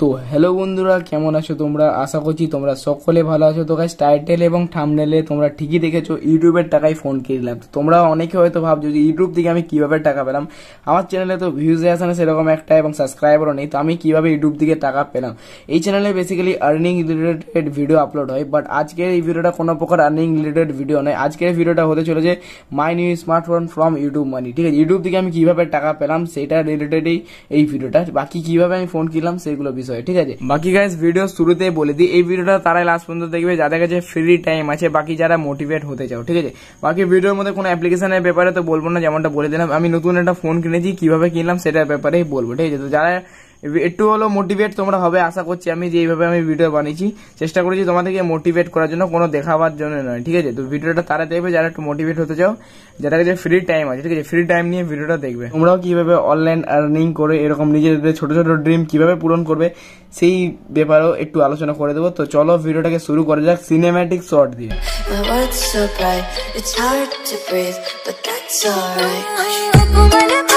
তো হ্যালো বন্ধুরা কেমন আছো তোমরা আশা করছি তোমরা সকলে ভালো আছো তো গাছ টাইটেল এবং থামনেলে তোমরা ঠিকই দেখেছো ইউটিউবের টাকায় ফোন কিনলাম তোমরা অনেকে হয়তো ভাবছো যে ইউটিউব থেকে আমি কিভাবে টাকা পেলাম আমার চ্যানেলে তো ভিউজে আসে না সেরকম একটা এবং সাবস্ক্রাইবারও নেই তো আমি কিভাবে ইউটিউব থেকে টাকা পেলাম এই চ্যানেলে basically earning related video upload হয় বাট আজকের এই ভিডিওটা কোনো প্রকার আর্নিং রিলেটেড ভিডিও নয় আজকের ভিডিওটা হতে চলেছে my new smartphone from YouTube money ঠিক আছে ইউটিউব থেকে আমি কিভাবে টাকা পেলাম সেটা রিলেটেডই এই ভিডিওটা বাকি কিভাবে আমি ফোন কিনলাম সেগুলো বিষয় ঠিক আছে বাকি গাইজ ভিডিও শুরুতেই বলে দিই এই ভিডিওটা তারাই লাস্ট পর্যন্ত দেখবে যাদের কাছে ফ্রি টাইম আছে বাকি যারা মোটিভেট হতে চাও ঠিক আছে বাকি ভিডিওর মধ্যে কোনো অ্যাপ্লিকেশনের ব্যাপারে তো বলবো না যেমনটা বলে দিলাম আমি নতুন একটা ফোন কিনেছি কিভাবে কিনলাম সেটার ব্যাপারেই বলবো ঠিক আছে তো যারা একটু হলো মোটিভেট তোমরা হবে আশা করছি আমি যে এইভাবে আমি ভিডিও বানিয়েছি চেষ্টা করেছি তোমাদেরকে মোটিভেট করার জন্য কোনো দেখাবার জন্য নয় ঠিক আছে তো ভিডিওটা তারা দেখবে যারা একটু মোটিভেট হতে চাও যারা কাছে ফ্রি টাইম আছে ঠিক আছে ফ্রি টাইম নিয়ে ভিডিওটা দেখবে তোমরাও কীভাবে অনলাইন আর্নিং করে এরকম নিজেদের ছোট ছোট ড্রিম কিভাবে পূরণ করবে সেই ব্যাপারেও একটু আলোচনা করে দেবো তো চলো ভিডিওটাকে শুরু করা যাক সিনেম্যাটিক শর্ট দিয়ে It's hard to breathe, but that's alright.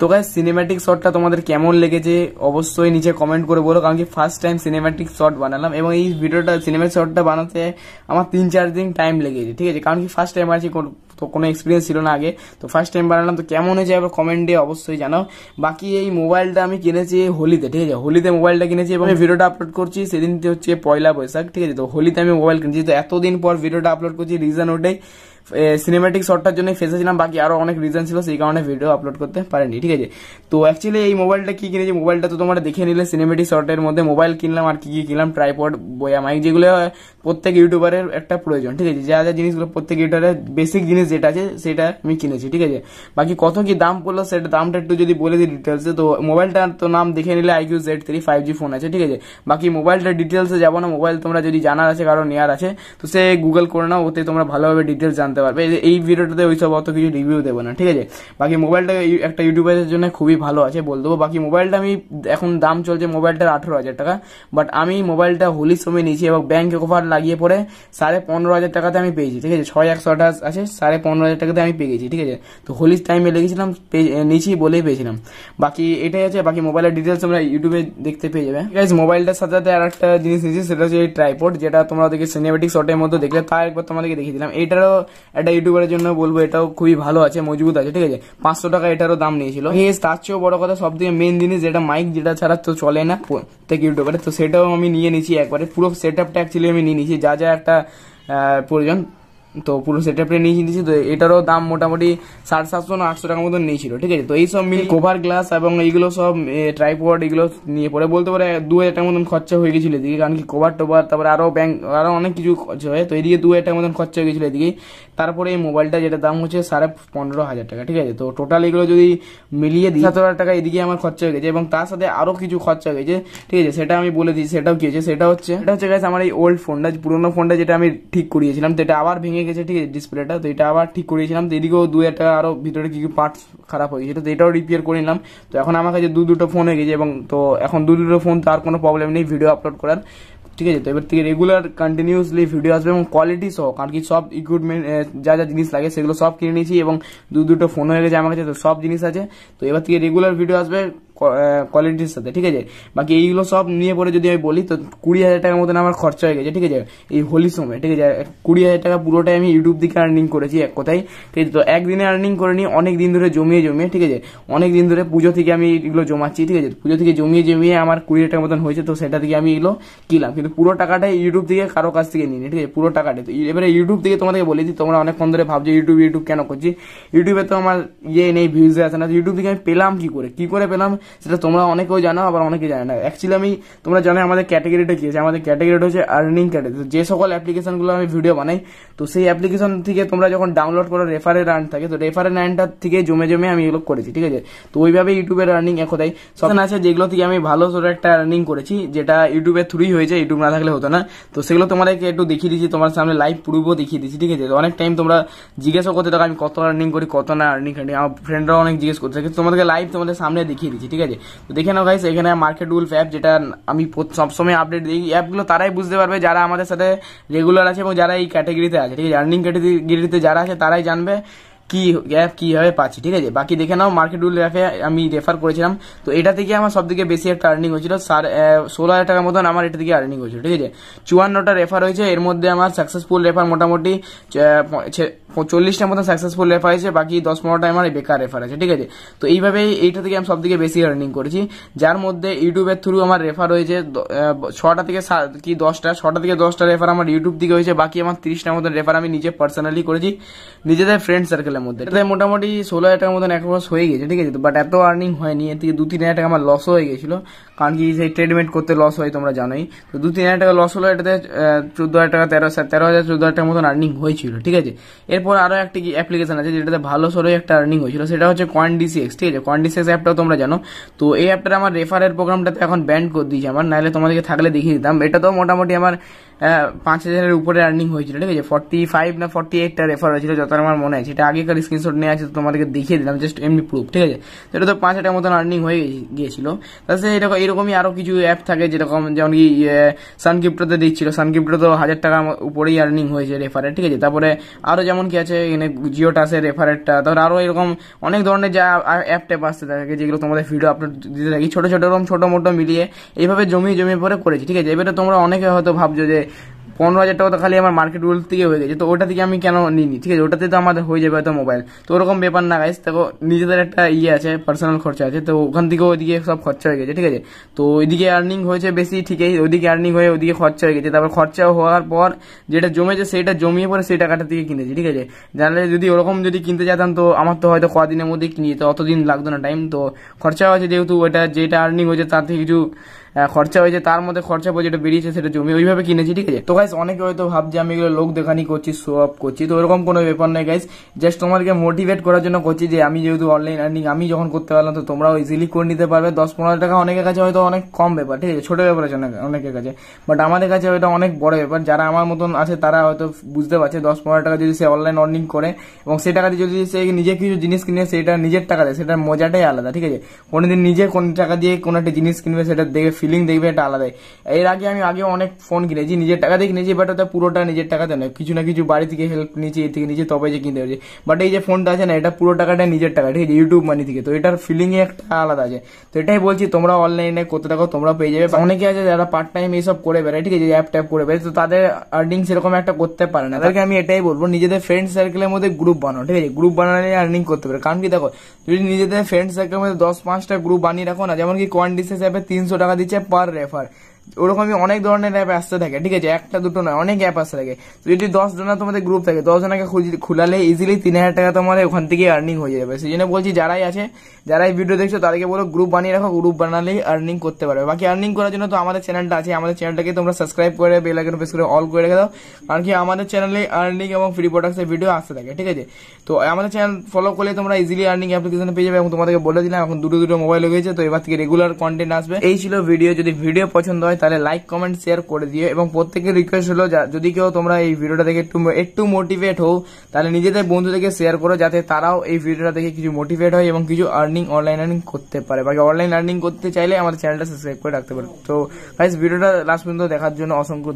তো গাই সিনেম্যাটিক শটটা তোমাদের কেমন লেগেছে অবশ্যই নিচে কমেন্ট করে বলো কারণ কি ফার্স্ট টাইম সিনেম্যাটিক শট বানালাম এবং এই ভিডিওটা সিনেম্যাটিক শটটা বানাতে আমার তিন চার দিন টাইম লেগেছে ঠিক আছে কারণ কি ফার্স্ট টাইম আছি তো কোনো এক্সপিরিয়েন্স ছিল না আগে তো ফার্স্ট টাইম বানালাম তো কেমন হয়েছে এবার কমেন্টে অবশ্যই জানাও বাকি এই মোবাইলটা আমি কিনেছি হোলিতে ঠিক আছে হোলিতে মোবাইলটা কিনেছি এবং ভিডিওটা আপলোড করছি সেদিনতে হচ্ছে পয়লা বৈশাখ ঠিক আছে তো হোলিতে আমি মোবাইল কিনেছি তো এতদিন পর ভিডিওটা আপলোড করছি রিজন ওটাই সিনেমেটিক শটটার জন্য ফেসেছিলাম বাকি আরও অনেক রিজন ছিল সেই কারণে ভিডিও আপলোড করতে পারেনি ঠিক আছে তো অ্যাকচুয়ালি এই মোবাইলটা কী কিনেছি মোবাইলটা তো তোমরা দেখে নিলে সিনেমেটিক শটের মধ্যে মোবাইল কিনলাম আর কী কী কিনলাম ট্রাইপড বয়া মাইক যেগুলো প্রত্যেক ইউটিউবারের একটা প্রয়োজন ঠিক আছে যা যা জিনিসগুলো প্রত্যেক ইউটিউবারের বেসিক জিনিস যেটা আছে সেটা আমি কিনেছি ঠিক আছে বাকি কত কি দাম পড়লো সেটা দামটা একটু যদি বলে দিই ডিটেলসে তো মোবাইলটার তো নাম দেখে নিলে iQOO Z three five G phone আছে ঠিক আছে বাকি মোবাইলটা ডিটেলসে যাবো না মোবাইল তোমরা যদি জানার আছে কারো নেওয়ার আছে তো সে গুগল করে নাও ওতে তোমরা ভালোভাবে ডিটেলস জানতে জানতে পারবে এই ভিডিওটাতে ওইসব অত কিছু রিভিউ দেবো না ঠিক আছে বাকি মোবাইলটা একটা ইউটিউবারের জন্য খুবই ভালো আছে বল দেবো বাকি মোবাইলটা আমি এখন দাম চলছে মোবাইলটার আঠেরো হাজার টাকা বাট আমি মোবাইলটা হোলির সময় নিয়েছি এবং ব্যাঙ্ক অফার লাগিয়ে পরে সাড়ে পনেরো হাজার টাকাতে আমি পেয়েছি ঠিক আছে ছয় একশো আঠাশ আছে সাড়ে পনেরো হাজার টাকাতে আমি পেয়ে গেছি ঠিক আছে তো হোলির টাইমে লেগেছিলাম নিয়েছি বলেই পেয়েছিলাম বাকি এটাই আছে বাকি মোবাইলের ডিটেলস তোমরা ইউটিউবে দেখতে পেয়ে যাবে ঠিক আছে মোবাইলটার সাথে সাথে আর একটা জিনিস নিয়েছি সেটা হচ্ছে এই ট্রাইপোড যেটা তোমরা দেখে সিনেমেটিক শটের মধ্যে দেখলে তা একবার তোমাদেরকে দেখিয়েছিলাম এটারও এইটারও একটা ইউটিউবারের জন্য বলবো এটাও খুবই ভালো আছে মজবুত আছে ঠিক আছে পাঁচশো টাকা এটারও দাম নিয়েছিল তার চেয়েও বড় কথা সব থেকে মেন জিনিস যেটা মাইক যেটা ছাড়া তো চলে না প্রত্যেক ইউটিউবারে তো সেটাও আমি নিয়ে নিয়েছি একবারে পুরো সেট আপটা অ্যাকচুয়ালি আমি নিয়ে নিয়েছি যা যা একটা প্রয়োজন তো পুরো সেট আপটা নিয়ে নিয়েছি তো এটারও দাম মোটামুটি সাড়ে সাতশো না আটশো টাকার মতন নিয়েছিল ঠিক আছে তো এই সব মিল কভার গ্লাস এবং এইগুলো সব ট্রাইপড এগুলো নিয়ে পরে বলতে পারে দু হাজার টাকার মতন খরচা হয়ে গেছিল এদিকে কারণ কি কভার টোভার তারপরে আরও ব্যাঙ্ক আরও অনেক কিছু খরচা হয় তো এদিকে দু হাজার টাকার মতন খরচা হয়ে গেছিলো এদিকে তারপরে এই মোবাইলটা যেটা দাম হচ্ছে সাড়ে পনেরো হাজার টাকা ঠিক আছে তো টোটাল এগুলো যদি মিলিয়ে দিই সতেরো হাজার টাকা এদিকে আমার খরচা হয়ে গেছে এবং তার সাথে আরও কিছু খরচা হয়েছে ঠিক আছে সেটা আমি বলে দিই সেটাও কি হয়েছে সেটা হচ্ছে এটা হচ্ছে আমার এই ওল্ড ফোনটা পুরোনো ফোনটা যেটা আমি ঠিক করিয়েছিলাম সেটা আবার ভেঙে ভেঙে গেছে ঠিক আছে ডিসপ্লেটা তো এটা আবার ঠিক করিয়েছিলাম তো এদিকেও দু একটা আরও ভিতরে কী কী পার্টস খারাপ হয়ে গেছে তো এটাও রিপেয়ার করে নিলাম তো এখন আমার কাছে দু দুটো ফোন হয়ে গেছে এবং তো এখন দু দুটো ফোন তো আর কোনো প্রবলেম নেই ভিডিও আপলোড করার ঠিক আছে তো এবার থেকে রেগুলার কন্টিনিউসলি ভিডিও আসবে এবং কোয়ালিটি সহ কারণ কি সব ইকুইপমেন্ট যা যা জিনিস লাগে সেগুলো সব কিনে নিয়েছি এবং দু দুটো ফোন হয়ে গেছে আমার কাছে তো সব জিনিস আছে তো এবার থেকে রেগুলার ভিডিও আসবে কোয়ালিটির সাথে ঠিক আছে বাকি এইগুলো সব নিয়ে পরে যদি আমি বলি তো কুড়ি হাজার টাকার মতন আমার খরচা হয়ে গেছে ঠিক আছে এই হোলি সময় ঠিক আছে কুড়ি হাজার টাকা পুরোটাই আমি ইউটিউব দিকে আর্নিং করেছি এক কথাই ঠিক আছে তো একদিনে আর্নিং করে নিই অনেক দিন ধরে জমিয়ে জমিয়ে ঠিক আছে অনেক দিন ধরে পুজো থেকে আমি এগুলো জমাচ্ছি ঠিক আছে পুজো থেকে জমিয়ে জমিয়ে আমার কুড়ি হাজার টাকার মতন হয়েছে তো সেটা থেকে আমি এগুলো কিনলাম কিন্তু পুরো টাকাটাই ইউটিউব থেকে কারো কাছ থেকে নিই ঠিক আছে পুরো টাকাটাই তো এবারে ইউটিউব থেকে তোমাদেরকে দিই তোমরা অনেকক্ষণ ধরে ভাবছো ইউটিউব ইউটিউব কেন করছি ইউটিউবে তো আমার ইয়ে নেই ভিউজ আসে না ইউটিউব থেকে আমি পেলাম কি করে কি করে পেলাম সেটা তোমরা অনেকেও জানো আবার অনেকে জানে না অ্যাকচুয়ালি আমি তোমরা জানো আমাদের ক্যাটাগরিটা কি আছে আমাদের ক্যাটাগরিটা হচ্ছে আর্নিং ক্যাটাগরি যে সকল অ্যাপ্লিকেশনগুলো আমি ভিডিও বানাই তো সেই অ্যাপ্লিকেশন থেকে তোমরা যখন ডাউনলোড করো রেফারের রান থাকে তো রেফারের রানটার থেকে জমে জমে আমি এগুলো করেছি ঠিক আছে তো ওইভাবে ইউটিউবের আর্নিং একদাই সব আছে যেগুলো থেকে আমি ভালো সরো একটা আর্নিং করেছি যেটা ইউটিউবের থ্রুই হয়েছে ইউটিউব না থাকলে হতো না তো সেগুলো তোমাদেরকে একটু দেখিয়ে দিচ্ছি তোমার সামনে লাইভ প্রুফও দেখিয়ে দিচ্ছি ঠিক আছে অনেক টাইম তোমরা জিজ্ঞাসা করতে থাকো আমি কত আর্নিং করি কত না আর্নিং আমার ফ্রেন্ডরা অনেক জিজ্ঞেস করতে থাকে তোমাদেরকে লাইভ তোমাদের সামনে দেখিয়ে দিচ্ছি ঠিক ঠিক আছে তো দেখে নাও গাইস এখানে মার্কেট উলফ অ্যাপ যেটা আমি সবসময় আপডেট দিই অ্যাপগুলো তারাই বুঝতে পারবে যারা আমাদের সাথে রেগুলার আছে এবং যারা এই ক্যাটাগরিতে আছে ঠিক আছে আর্নিং ক্যাটাগরিতে যারা আছে তারাই জানবে কি গ্যাপ কীভাবে পাচ্ছি ঠিক আছে বাকি দেখে নাও মার্কেট রুল গ্যাপে আমি রেফার করেছিলাম তো এটা থেকে আমার সব থেকে বেশি একটা আর্নিং হয়েছিল ষোলো হাজার টাকার মতন আমার এটা থেকে আর্নিং হয়েছিল ঠিক আছে চুয়ান্নটা রেফার হয়েছে এর মধ্যে আমার সাকসেসফুল রেফার মোটামুটি চল্লিশটার মতন সাকসেসফুল রেফার হয়েছে বাকি দশ পনেরোটা আমার বেকার রেফার আছে ঠিক আছে তো এইভাবেই এইটা থেকে আমি সব থেকে বেশি আর্নিং করেছি যার মধ্যে ইউটিউবের থ্রু আমার রেফার হয়েছে ছটা থেকে কি দশটা ছটা থেকে দশটা রেফার আমার ইউটিউব থেকে হয়েছে বাকি আমার তিরিশটার মতন রেফার আমি নিজে পার্সোনালি করেছি নিজেদের ফ্রেন্ড সার্কেল এর মধ্যে মোটামুটি ষোলো হাজার টাকার মতন এক মাস হয়ে গেছে ঠিক আছে বাট এত আর্নিং হয়নি এর থেকে দু তিন হাজার টাকা আমার লসও হয়ে গেছিলো কারণ কি সেই ট্রেডমেন্ট করতে লস হয় তোমরা জানোই তো দু তিন হাজার টাকা লস হলো এটাতে চোদ্দো হাজার টাকা তেরো তেরো হাজার চোদ্দো হাজার টাকার মতন আর্নিং হয়েছিল ঠিক আছে এরপর আরও একটি অ্যাপ্লিকেশন আছে যেটাতে ভালো সরোই একটা আর্নিং হয়েছিল সেটা হচ্ছে ডিসিএক্স ঠিক আছে ডিসিএক্স অ্যাপটাও তোমরা জানো তো এই অ্যাপটা আমার রেফারের প্রোগ্রামটাতে এখন ব্যান্ড করে দিয়েছে আমার নাহলে তোমাদেরকে থাকলে দেখিয়ে দিতাম এটা তো মোটামুটি আমার পাঁচ হাজারের উপরে আর্নিং হয়েছিল ঠিক আছে ফর্টি ফাইভ না ফর্টি এইটটা রেফার হয়েছিল যত আমার মনে আছে এটা আগেকার স্ক্রিনশট নিয়ে আছে তোমাদেরকে দেখিয়ে দিলাম জাস্ট এমনি প্রুফ ঠিক আছে সেটা এটা তো পাঁচ হাজার মতন আর্নিং হয়ে গিয়েছিল তাহলে এটা এরকমই আরও কিছু অ্যাপ থাকে যেরকম যেমন কি সানগিফ্টতে দিচ্ছিল সানগিফ্টে তো হাজার টাকার উপরেই আর্নিং হয়েছে রেফারের ঠিক আছে তারপরে আরও যেমন কি আছে এখানে জিও টাসের রেফারেরটা তারপরে আরও এরকম অনেক ধরনের যা অ্যাপ ট্যাপ আসতে থাকে যেগুলো তোমাদের ভিডিও আপলোড দিতে থাকি ছোটো ছোটো এরকম ছোটো মোটো মিলিয়ে এইভাবে জমিয়ে জমিয়ে পরে করেছি ঠিক আছে এবারে তোমরা অনেকে হয়তো ভাবছো যে পনেরো হাজার টাকা তো খালি আমার মার্কেট রুল থেকে হয়ে গেছে তো ওটা থেকে আমি কেন নিইনি ঠিক আছে ওটাতে তো আমাদের হয়ে যাবে হয়তো মোবাইল তো ওরকম ব্যাপার না গাইস তো নিজেদের একটা ইয়ে আছে পার্সোনাল খরচা আছে তো ওখান থেকে ওইদিকে সব খরচা হয়ে গেছে ঠিক আছে তো ওইদিকে আর্নিং হয়েছে বেশি ঠিকই ওইদিকে আর্নিং হয়ে ওইদিকে খরচা হয়ে গেছে তারপর খরচা হওয়ার পর যেটা জমেছে সেটা জমিয়ে পরে সেই টাকাটা থেকে কিনেছি ঠিক আছে জানালে যদি ওরকম যদি কিনতে যেতাম তো আমার তো হয়তো কদিনের মধ্যেই কিনে যেত অতদিন লাগতো না টাইম তো খরচা হয়েছে যেহেতু ওটা যেটা আর্নিং হয়েছে তার থেকে কিছু খরচা হয়েছে তার মধ্যে খরচা পড়ে যেটা বেরিয়েছে সেটা জমি ওইভাবে কিনেছি ঠিক আছে তো গাইস অনেকে হয়তো ভাবছে আমি এগুলো লোক দেখানি করছি শো অফ করছি তো ওরকম কোনো ব্যাপার নেই গাইস জাস্ট তোমাদেরকে মোটিভেট করার জন্য করছি যে আমি যেহেতু অনলাইন আর্নিং আমি যখন করতে পারলাম তো তোমরাও ইজিলি করে নিতে পারবে দশ পনেরো টাকা অনেকের কাছে হয়তো অনেক কম ব্যাপার ঠিক আছে ছোটো ব্যাপার আছে অনেকের কাছে বাট আমাদের কাছে ওইটা অনেক বড় ব্যাপার যারা আমার মতন আছে তারা হয়তো বুঝতে পারছে দশ পনেরো টাকা যদি সে অনলাইন আর্নিং করে এবং সেই দিয়ে যদি সে নিজে কিছু জিনিস কিনে সেটা নিজের টাকা দেয় সেটার মজাটাই আলাদা ঠিক আছে কোনোদিন নিজে কোন টাকা দিয়ে কোনো একটা জিনিস কিনবে সেটা দেখে ফিলিং দেইবে এটা আলাদা তাই এর আগে আমি আগে অনেক ফোন কিনেছি নিজের টাকা দিয়ে কিনেছি বড়টা নিজের টাকা দেন কিছু না কিছু বাড়ি থেকে হেল্প নিয়েছি এই থেকে নিজে তবেই যে কিনতে হইছে বাট এই যে ফোনটা আছে না এটা পুরো টাকাটা নিজের টাকা ঠিক ইউটিউব মানি থেকে তো এটার ফিলিং একটা আলাদা আছে তো এটাই বলছি তোমরা অনলাইনে করতে দাও তোমরা পেয়ে যাবে অনেকে আছে যারা পার্ট টাইম এই সব করে বেরি ঠিক আছে অ্যাপ ট্যাপ করে বেরি তো তাদের আর্নিং সেরকম একটা করতে পারে না আজকে আমি এটাই বলবো নিজেদের ফ্রেন্ড সার্কেলের মধ্যে গ্রুপ বানো ঠিক আছে গ্রুপ বানায় আর্নিং করতে পারে কারণ কি দেখো যদি নিজেদের ফ্রেন্ডস আকে মধ্যে 10 5 টা গ্রুপ বানি রাখো না যেমন কি কোয়ান্ডিস অ্যাপে 300 টাকা नीचे पर रेफर ওরকমই অনেক ধরনের অ্যাপ আসতে থাকে ঠিক আছে একটা দুটো নয় অনেক অ্যাপ আসতে থাকে যদি দশ জনা তোমাদের গ্রুপ থাকে দশ জনাকে খুলালে ইজিলি তিন হাজার টাকা তোমাদের ওখান থেকে আর্নিং হয়ে যাবে সেই জন্য বলছি যারাই আছে যারাই ভিডিও দেখছো তাদেরকে বলো গ্রুপ বানিয়ে রাখো গ্রুপ বানালেই আর্নিং করতে পারবে বাকি আর্নিং করার জন্য তো আমাদের চ্যানেলটা আছে আমাদের চ্যানেলটাকে তোমরা সাবস্ক্রাইব করে বেল আইকন প্রেস করে অল করে রেখে দাও কারণ কি আমাদের চ্যানেলে আর্নিং এবং ফ্রি প্রোডাক্টসের ভিডিও আসতে থাকে ঠিক আছে তো আমাদের চ্যানেল ফলো করলে তোমরা ইজিলি আর্নিং অ্যাপ্লিকেশন পেয়ে যাবে এবং তোমাদেরকে বলে দিলাম এখন দুটো দুটো মোবাইল হয়ে গেছে তো এবার থেকে রেগুলার কন্টেন্ট আসবে এই ছিল ভিডিও যদি ভিডিও পছন্দ হয় তাহলে লাইক কমেন্ট শেয়ার করে দিও এবং প্রত্যেকের রিকোয়েস্ট হলো যদি কেউ তোমরা এই ভিডিওটা দেখে একটু একটু মোটিভেট হও তাহলে নিজেদের বন্ধুদেরকে শেয়ার করো যাতে তারাও এই ভিডিওটা দেখে কিছু মোটিভেট হয় এবং কিছু আর্নিং অনলাইন আর্নিং করতে পারে বাকি অনলাইন আর্নিং করতে চাইলে আমাদের চ্যানেলটা সাবস্ক্রাইব করে রাখতে পারো তো ভাই ভিডিওটা লাস্ট পর্যন্ত দেখার জন্য অসংখ্য